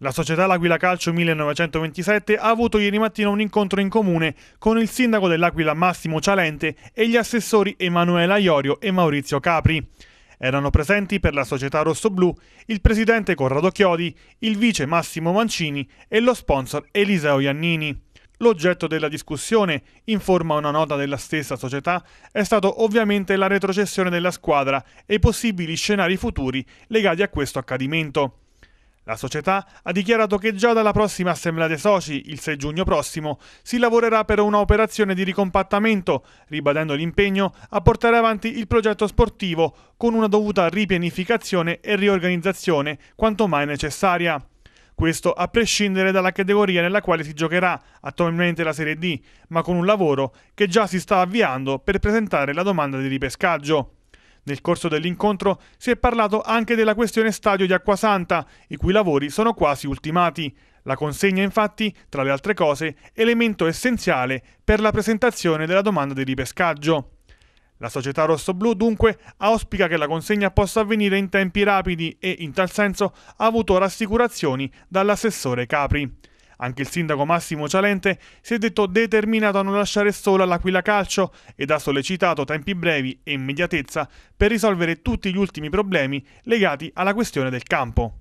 La società L'Aquila Calcio 1927 ha avuto ieri mattina un incontro in comune con il sindaco dell'Aquila Massimo Cialente e gli assessori Emanuela Iorio e Maurizio Capri. Erano presenti per la società rossoblù il presidente Corrado Chiodi, il vice Massimo Mancini e lo sponsor Eliseo Iannini. L'oggetto della discussione, informa una nota della stessa società, è stato ovviamente la retrocessione della squadra e i possibili scenari futuri legati a questo accadimento. La società ha dichiarato che già dalla prossima assemblea dei soci, il 6 giugno prossimo, si lavorerà per un'operazione di ricompattamento, ribadendo l'impegno a portare avanti il progetto sportivo con una dovuta ripianificazione e riorganizzazione quanto mai necessaria. Questo a prescindere dalla categoria nella quale si giocherà, attualmente la Serie D, ma con un lavoro che già si sta avviando per presentare la domanda di ripescaggio. Nel corso dell'incontro si è parlato anche della questione stadio di Acquasanta, i cui lavori sono quasi ultimati. La consegna infatti, tra le altre cose, elemento essenziale per la presentazione della domanda di ripescaggio. La società Rossoblu dunque auspica che la consegna possa avvenire in tempi rapidi e in tal senso ha avuto rassicurazioni dall'assessore Capri. Anche il sindaco Massimo Cialente si è detto determinato a non lasciare sola l'Aquila Calcio ed ha sollecitato tempi brevi e immediatezza per risolvere tutti gli ultimi problemi legati alla questione del campo.